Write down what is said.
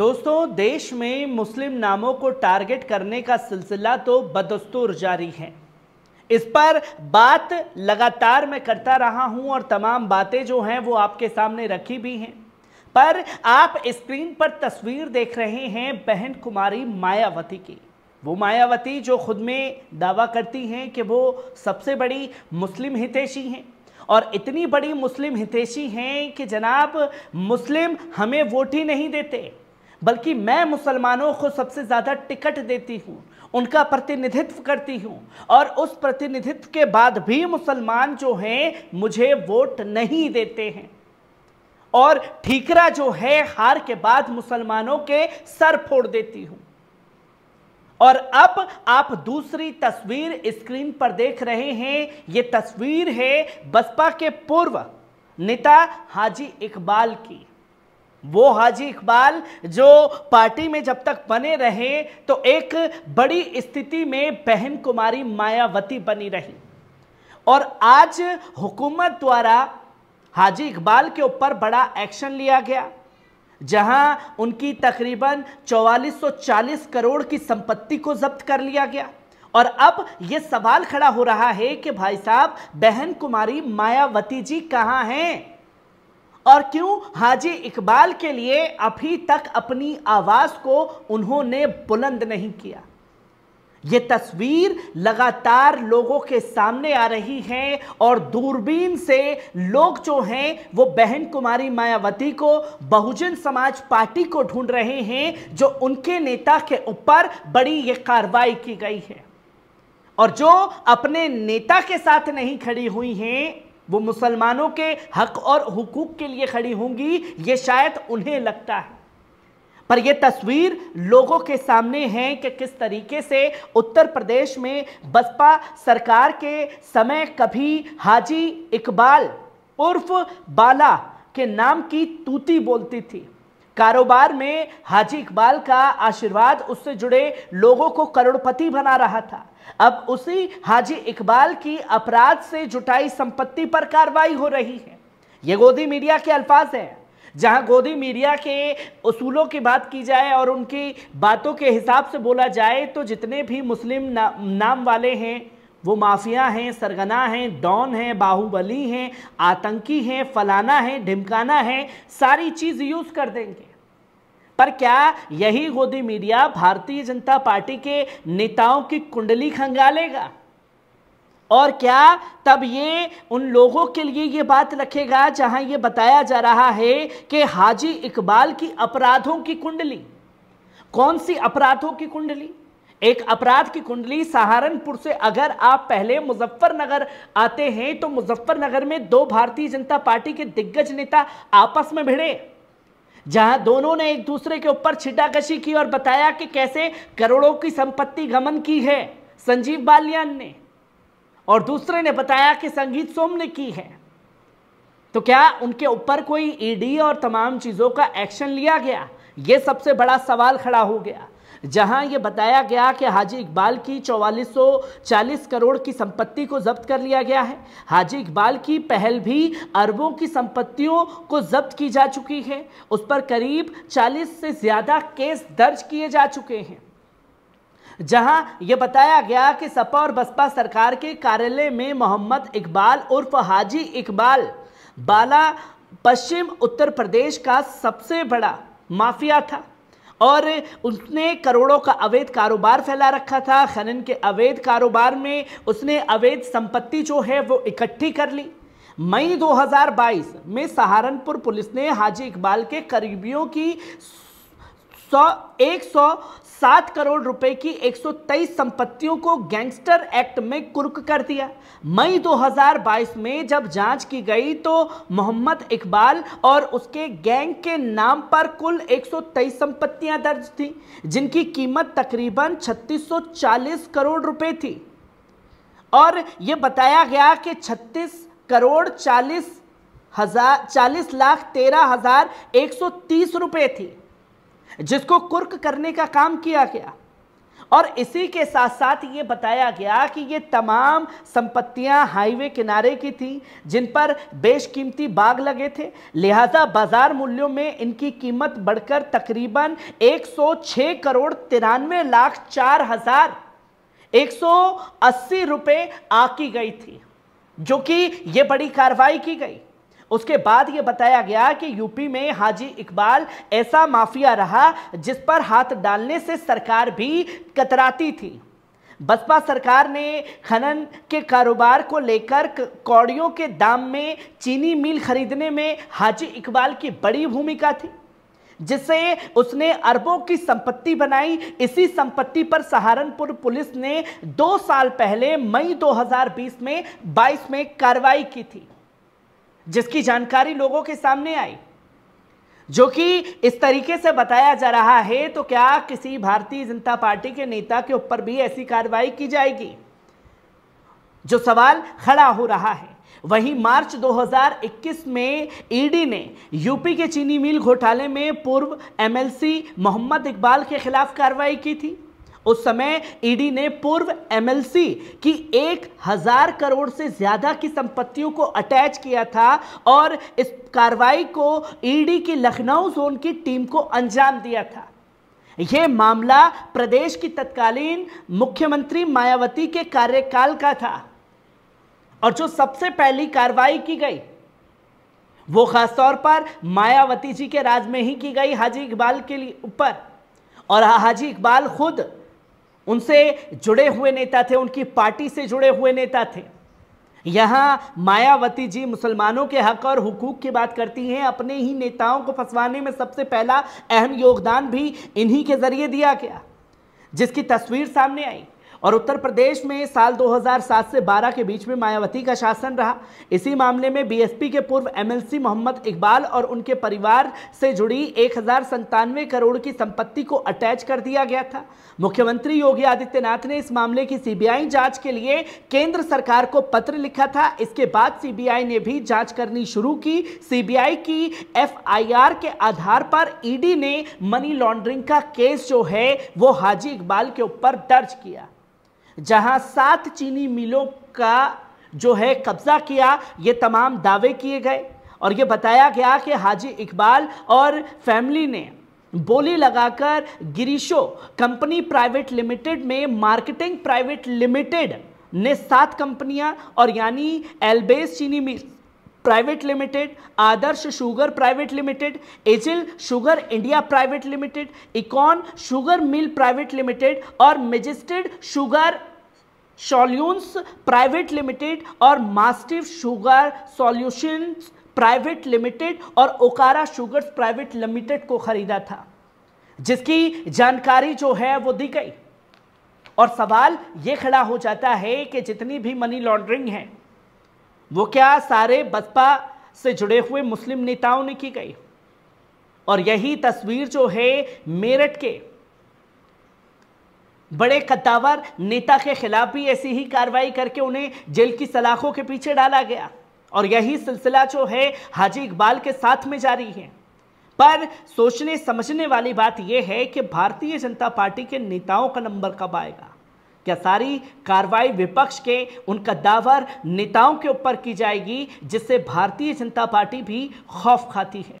दोस्तों देश में मुस्लिम नामों को टारगेट करने का सिलसिला तो बदस्तूर जारी है इस पर बात लगातार मैं करता रहा हूं और तमाम बातें जो हैं वो आपके सामने रखी भी हैं पर आप स्क्रीन पर तस्वीर देख रहे हैं बहन कुमारी मायावती की वो मायावती जो खुद में दावा करती हैं कि वो सबसे बड़ी मुस्लिम हितैषी हैं और इतनी बड़ी मुस्लिम हितैषी हैं कि जनाब मुस्लिम हमें वोट ही नहीं देते बल्कि मैं मुसलमानों को सबसे ज़्यादा टिकट देती हूँ उनका प्रतिनिधित्व करती हूँ और उस प्रतिनिधित्व के बाद भी मुसलमान जो हैं मुझे वोट नहीं देते हैं और ठीकरा जो है हार के बाद मुसलमानों के सर फोड़ देती हूँ और अब आप दूसरी तस्वीर स्क्रीन पर देख रहे हैं ये तस्वीर है बसपा के पूर्व नेता हाजी इकबाल की वो हाजी इकबाल जो पार्टी में जब तक बने रहे तो एक बड़ी स्थिति में बहन कुमारी मायावती बनी रही और आज हुकूमत द्वारा हाजी इकबाल के ऊपर बड़ा एक्शन लिया गया जहां उनकी तकरीबन 4440 करोड़ की संपत्ति को जब्त कर लिया गया और अब यह सवाल खड़ा हो रहा है कि भाई साहब बहन कुमारी मायावती जी कहाँ हैं और क्यों हाजी इकबाल के लिए अभी तक अपनी आवाज को उन्होंने बुलंद नहीं किया ये तस्वीर लगातार लोगों के सामने आ रही है और दूरबीन से लोग जो हैं वो बहन कुमारी मायावती को बहुजन समाज पार्टी को ढूंढ रहे हैं जो उनके नेता के ऊपर बड़ी ये कार्रवाई की गई है और जो अपने नेता के साथ नहीं खड़ी हुई हैं वो मुसलमानों के हक और हुकूक के लिए खड़ी होंगी ये शायद उन्हें लगता है पर यह तस्वीर लोगों के सामने है कि किस तरीके से उत्तर प्रदेश में बसपा सरकार के समय कभी हाजी इकबाल उर्फ बाला के नाम की तूती बोलती थी कारोबार में हाजी इकबाल का आशीर्वाद उससे जुड़े लोगों को करोड़पति बना रहा था अब उसी हाजी इकबाल की अपराध से जुटाई संपत्ति पर कार्रवाई हो रही है ये गोदी मीडिया के अल्फाज हैं जहां गोदी मीडिया के उसूलों की बात की जाए और उनकी बातों के हिसाब से बोला जाए तो जितने भी मुस्लिम ना, नाम वाले हैं वो माफिया हैं सरगना हैं डॉन हैं बाहुबली हैं आतंकी हैं फलाना है ढिमकाना है सारी चीज़ यूज़ कर देंगे पर क्या यही गोदी मीडिया भारतीय जनता पार्टी के नेताओं की कुंडली खंगालेगा और क्या तब ये उन लोगों के लिए ये बात रखेगा जहां ये बताया जा रहा है कि हाजी इकबाल की अपराधों की कुंडली कौन सी अपराधों की कुंडली एक अपराध की कुंडली सहारनपुर से अगर आप पहले मुजफ्फरनगर आते हैं तो मुजफ्फरनगर में दो भारतीय जनता पार्टी के दिग्गज नेता आपस में भिड़े जहां दोनों ने एक दूसरे के ऊपर छिटाकशी की और बताया कि कैसे करोड़ों की संपत्ति गमन की है संजीव बालियान ने और दूसरे ने बताया कि संगीत सोम ने की है तो क्या उनके ऊपर कोई ईडी और तमाम चीजों का एक्शन लिया गया यह सबसे बड़ा सवाल खड़ा हो गया जहां यह बताया गया कि हाजी इकबाल की चौवालीस करोड़ की संपत्ति को जब्त कर लिया गया है हाजी इकबाल की पहल भी अरबों की संपत्तियों को जब्त की जा चुकी है उस पर करीब 40 से ज़्यादा केस दर्ज किए जा चुके हैं जहां यह बताया गया कि सपा और बसपा सरकार के कार्यालय में मोहम्मद इकबाल उर्फ हाजी इकबाल बाला पश्चिम उत्तर प्रदेश का सबसे बड़ा माफिया था और उसने करोड़ों का अवैध कारोबार फैला रखा था खनन के अवैध कारोबार में उसने अवैध संपत्ति जो है वो इकट्ठी कर ली मई 2022 में सहारनपुर पुलिस ने हाजी इकबाल के करीबियों की एक सौ सात करोड़ रुपए की 123 संपत्तियों को गैंगस्टर एक्ट में कुर्क कर दिया मई 2022 में जब जांच की गई तो मोहम्मद इकबाल और उसके गैंग के नाम पर कुल 123 संपत्तियां दर्ज थी जिनकी कीमत तकरीबन 3640 करोड़ रुपए थी और ये बताया गया कि 36 करोड़ 40 हजार चालीस लाख तेरह हजार एक सौ तीस रुपये थी जिसको कुर्क करने का काम किया गया और इसी के साथ साथ ये बताया गया कि ये तमाम संपत्तियां हाईवे किनारे की थी जिन पर बेशकीमती बाग लगे थे लिहाजा बाजार मूल्यों में इनकी कीमत बढ़कर तकरीबन 106 करोड़ तिरानवे लाख चार हजार एक रुपए आकी गई थी जो कि ये बड़ी कार्रवाई की गई उसके बाद ये बताया गया कि यूपी में हाजी इकबाल ऐसा माफिया रहा जिस पर हाथ डालने से सरकार भी कतराती थी बसपा सरकार ने खनन के कारोबार को लेकर कौड़ियों के दाम में चीनी मिल खरीदने में हाजी इकबाल की बड़ी भूमिका थी जिसे उसने अरबों की संपत्ति बनाई इसी संपत्ति पर सहारनपुर पुलिस ने दो साल पहले मई 2020 में 22 में कार्रवाई की थी जिसकी जानकारी लोगों के सामने आई जो कि इस तरीके से बताया जा रहा है तो क्या किसी भारतीय जनता पार्टी के नेता के ऊपर भी ऐसी कार्रवाई की जाएगी जो सवाल खड़ा हो रहा है वहीं मार्च 2021 में ईडी ने यूपी के चीनी मिल घोटाले में पूर्व एमएलसी मोहम्मद इकबाल के खिलाफ कार्रवाई की थी उस समय ईडी e ने पूर्व एमएलसी की एक हजार करोड़ से ज्यादा की संपत्तियों को अटैच किया था और इस कार्रवाई को ईडी e की लखनऊ जोन की टीम को अंजाम दिया था यह मामला प्रदेश की तत्कालीन मुख्यमंत्री मायावती के कार्यकाल का था और जो सबसे पहली कार्रवाई की गई वो खासतौर पर मायावती जी के राज में ही की गई हाजी इकबाल के ऊपर और हाजी इकबाल खुद उनसे जुड़े हुए नेता थे उनकी पार्टी से जुड़े हुए नेता थे यहाँ मायावती जी मुसलमानों के हक और हुकूक की बात करती हैं अपने ही नेताओं को फंसवाने में सबसे पहला अहम योगदान भी इन्हीं के जरिए दिया गया जिसकी तस्वीर सामने आई और उत्तर प्रदेश में साल 2007 से 12 के बीच में मायावती का शासन रहा इसी मामले में बीएसपी के पूर्व एमएलसी मोहम्मद इकबाल और उनके परिवार से जुड़ी एक करोड़ की संपत्ति को अटैच कर दिया गया था मुख्यमंत्री योगी आदित्यनाथ ने इस मामले की सीबीआई जांच के लिए केंद्र सरकार को पत्र लिखा था इसके बाद सीबीआई ने भी जांच करनी शुरू की सीबीआई की एफआईआर के आधार पर ईडी ने मनी लॉन्ड्रिंग का केस जो है वो हाजी इकबाल के ऊपर दर्ज किया जहां सात चीनी मिलों का जो है कब्जा किया ये तमाम दावे किए गए और ये बताया गया कि हाजी इकबाल और फैमिली ने बोली लगाकर गिरीशो कंपनी प्राइवेट लिमिटेड में मार्केटिंग प्राइवेट लिमिटेड ने सात कंपनियां और यानी एल्बेस चीनी mill private limited Adarsh sugar private limited agile sugar India private limited econ sugar mill private limited और मेजिस्टेड शुगर सॉल्यून्स प्राइवेट लिमिटेड और मास्टिव शुगर सॉल्यूशंस प्राइवेट लिमिटेड और ओकारा शुगर्स प्राइवेट लिमिटेड को खरीदा था जिसकी जानकारी जो है वो दी गई और सवाल ये खड़ा हो जाता है कि जितनी भी मनी लॉन्ड्रिंग है वो क्या सारे बसपा से जुड़े हुए मुस्लिम नेताओं ने की गई और यही तस्वीर जो है मेरठ के बड़े कद्दावर नेता के खिलाफ भी ऐसी ही कार्रवाई करके उन्हें जेल की सलाखों के पीछे डाला गया और यही सिलसिला जो है हाजी इकबाल के साथ में जारी है पर सोचने समझने वाली बात यह है कि भारतीय जनता पार्टी के नेताओं का नंबर कब आएगा क्या सारी कार्रवाई विपक्ष के उनका दावर नेताओं के ऊपर की जाएगी जिससे भारतीय जनता पार्टी भी खौफ खाती है